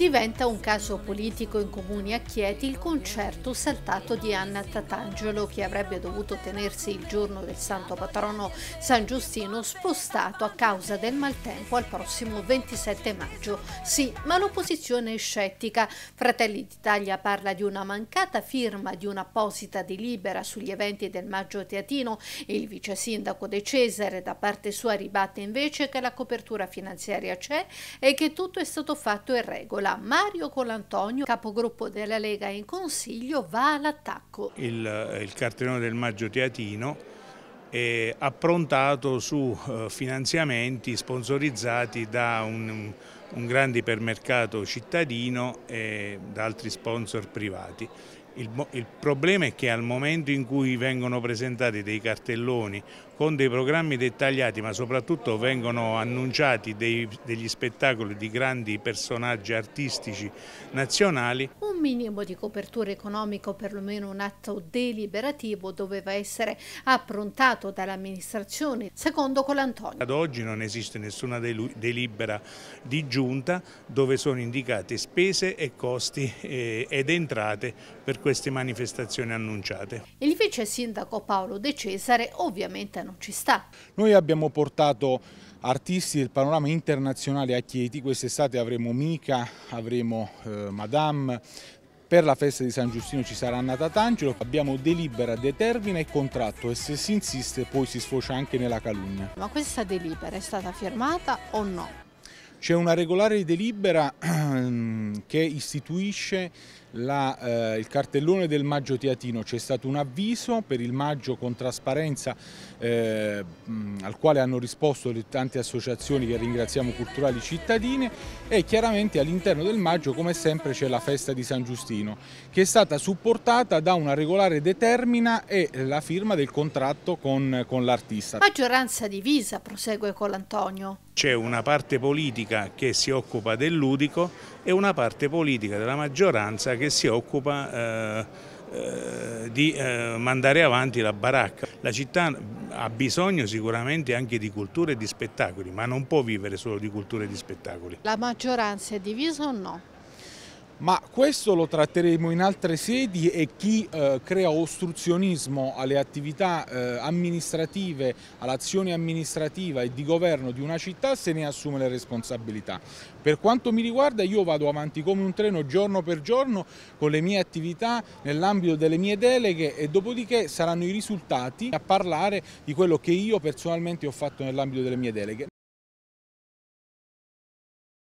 Diventa un caso politico in comune a Chieti il concerto saltato di Anna Tatangelo che avrebbe dovuto tenersi il giorno del santo patrono San Giustino spostato a causa del maltempo al prossimo 27 maggio. Sì, ma l'opposizione è scettica. Fratelli d'Italia parla di una mancata firma di un'apposita delibera sugli eventi del maggio teatino e il vice sindaco De Cesare da parte sua ribatte invece che la copertura finanziaria c'è e che tutto è stato fatto in regola. Allora Mario Colantonio, capogruppo della Lega in Consiglio, va all'attacco. Il, eh, il cartellone del Maggio Teatino è approntato su eh, finanziamenti sponsorizzati da un, un grande ipermercato cittadino e da altri sponsor privati. Il, il, problema è che al momento in cui vengono presentati dei cartelloni con dei programmi dettagliati ma soprattutto vengono annunciati dei, degli spettacoli di grandi personaggi artistici nazionali. Un minimo di copertura economica o perlomeno un atto deliberativo doveva essere approntato dall'amministrazione secondo Colantonio. Ad oggi non esiste nessuna delibera di giunta dove sono indicate spese e costi eh, ed entrate per queste manifestazioni annunciate. Il vice sindaco Paolo De Cesare ovviamente non ci sta. Noi abbiamo portato artisti del panorama internazionale a Chieti, quest'estate avremo Mica, avremo eh, Madame, per la festa di San Giustino ci sarà Nata Tangelo, abbiamo delibera, determina e contratto e se si insiste poi si sfocia anche nella calunnia. Ma questa delibera è stata firmata o no? C'è una regolare delibera che istituisce la, eh, il cartellone del maggio teatino, c'è stato un avviso per il maggio con trasparenza eh, al quale hanno risposto le tante associazioni che ringraziamo culturali cittadine e chiaramente all'interno del maggio come sempre c'è la festa di San Giustino che è stata supportata da una regolare determina e la firma del contratto con, con l'artista. Maggioranza divisa prosegue con l'Antonio. C'è una parte politica che si occupa del ludico e una parte politica della maggioranza che si occupa eh, eh di eh, mandare avanti la baracca. La città ha bisogno sicuramente anche di culture e di spettacoli, ma non può vivere solo di culture e di spettacoli. La maggioranza è divisa o no? ma questo lo tratteremo in altre sedi e chi eh, crea ostruzionismo alle attività eh, amministrative, all'azione amministrativa e di governo di una città se ne assume le responsabilità. Per quanto mi riguarda io vado avanti come un treno giorno per giorno con le mie attività nell'ambito delle mie deleghe e dopodiché saranno i risultati a parlare di quello che io personalmente ho fatto nell'ambito delle mie deleghe.